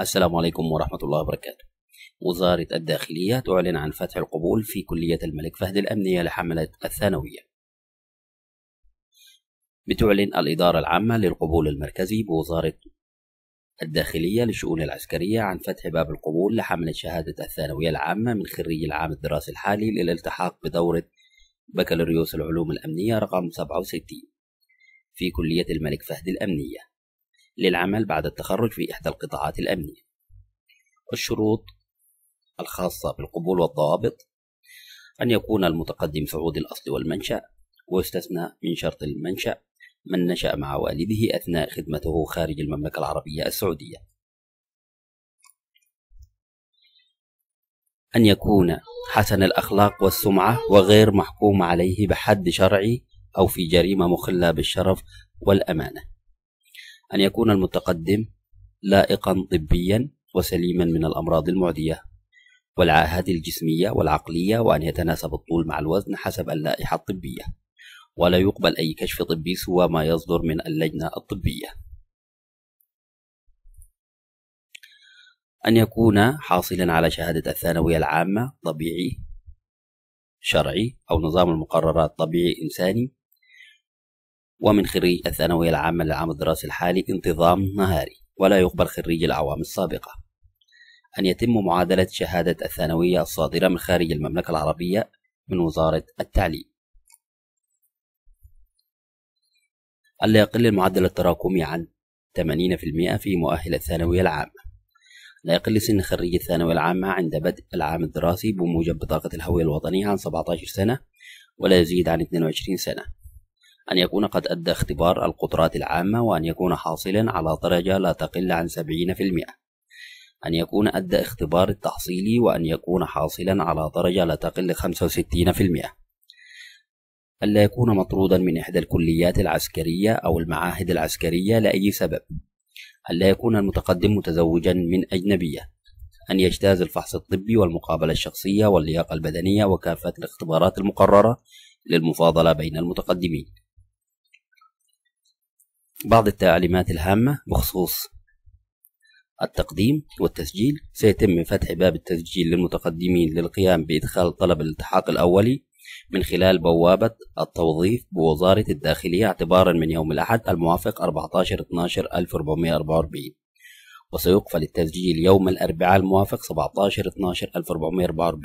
السلام عليكم ورحمة الله وبركاته وزارة الداخلية تعلن عن فتح القبول في كلية الملك فهد الأمنية لحملة الثانوية بتعلن الإدارة العامة للقبول المركزي بوزارة الداخلية للشؤون العسكرية عن فتح باب القبول لحملة شهادة الثانوية العامة من خريج العام الدراسي الحالي للالتحاق بدورة بكالوريوس العلوم الأمنية رقم 67 في كلية الملك فهد الأمنية للعمل بعد التخرج في إحدى القطاعات الأمنية الشروط الخاصة بالقبول والضوابط أن يكون المتقدم سعودي الأصل والمنشأ ويستثنى من شرط المنشأ من نشأ مع والده أثناء خدمته خارج المملكة العربية السعودية أن يكون حسن الأخلاق والسمعة وغير محكوم عليه بحد شرعي أو في جريمة مخلة بالشرف والأمانة أن يكون المتقدم لائقا طبيا وسليما من الأمراض المعدية والعاهات الجسمية والعقلية وأن يتناسب الطول مع الوزن حسب اللائحة الطبية ولا يقبل أي كشف طبي سوى ما يصدر من اللجنة الطبية أن يكون حاصلا على شهادة الثانوية العامة طبيعي شرعي أو نظام المقررات طبيعي إنساني ومن خريج الثانوية العامة للعام الدراسي الحالي انتظام نهاري ولا يقبل خريج الأعوام السابقة أن يتم معادلة شهادة الثانوية الصادرة من خارج المملكة العربية من وزارة التعليم ألا يقل المعدل التراكمي عن 80% في مؤهل الثانوية العامة لا يقل سن خريج الثانوية العامة عند بدء العام الدراسي بموجب بطاقة الهوية الوطنية عن 17 سنة ولا يزيد عن 22 سنة أن يكون قد أدى اختبار القدرات العامة وأن يكون حاصلا على درجة لا تقل عن سبعين في المئة أن يكون أدى اختبار التحصيلي وأن يكون حاصلا على درجة لا تقل خمسة وستين في المئة ألا يكون مطرودا من إحدى الكليات العسكرية أو المعاهد العسكرية لأي سبب ألا يكون المتقدم متزوجا من أجنبية أن يجتاز الفحص الطبي والمقابلة الشخصية واللياقة البدنية وكافة الاختبارات المقررة للمفاضلة بين المتقدمين بعض التعليمات الهامة بخصوص التقديم والتسجيل سيتم فتح باب التسجيل للمتقدمين للقيام بإدخال طلب الالتحاق الأولي من خلال بوابة التوظيف بوزارة الداخلية اعتبارا من يوم الأحد الموافق 14 12 1444 وسيقفل التسجيل يوم الأربعاء الموافق 17 12 1444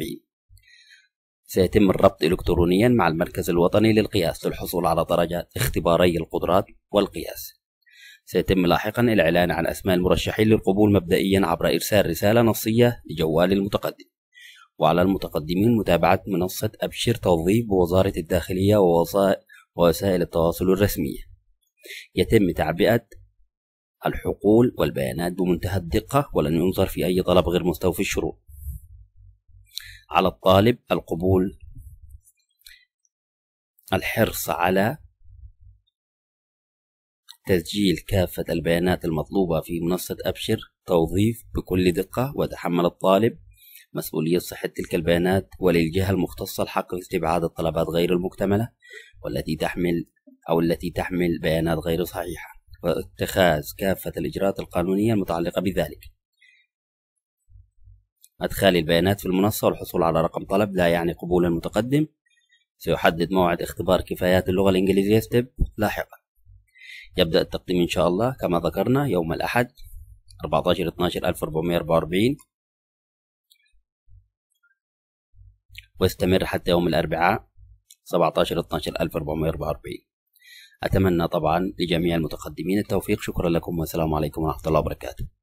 سيتم الربط إلكترونيا مع المركز الوطني للقياس للحصول على درجات اختباري القدرات والقياس سيتم لاحقا الإعلان عن أسماء المرشحين للقبول مبدئيا عبر إرسال رسالة نصية لجوال المتقدم وعلى المتقدمين متابعة منصة أبشر توظيف بوزارة الداخلية ووسائل التواصل الرسمية يتم تعبئة الحقول والبيانات بمنتهى الدقة ولن ينظر في أي طلب غير مستوفي الشروط على الطالب القبول الحرص على تسجيل كافة البيانات المطلوبة في منصة أبشر توظيف بكل دقة وتحمل الطالب مسؤولية صحة تلك البيانات وللجهة المختصة الحق في استبعاد الطلبات غير المكتملة والتي تحمل أو التي تحمل بيانات غير صحيحة واتخاذ كافة الإجراءات القانونية المتعلقة بذلك أدخال البيانات في المنصة والحصول على رقم طلب لا يعني قبول المتقدم سيحدد موعد اختبار كفايات اللغة الإنجليزية ستيب لاحقا يبدأ التقديم إن شاء الله كما ذكرنا يوم الأحد 14 12 1444 واستمر حتى يوم الأربعاء 17 12 1444 أتمنى طبعا لجميع المتقدمين التوفيق شكرا لكم والسلام عليكم ورحمة الله وبركاته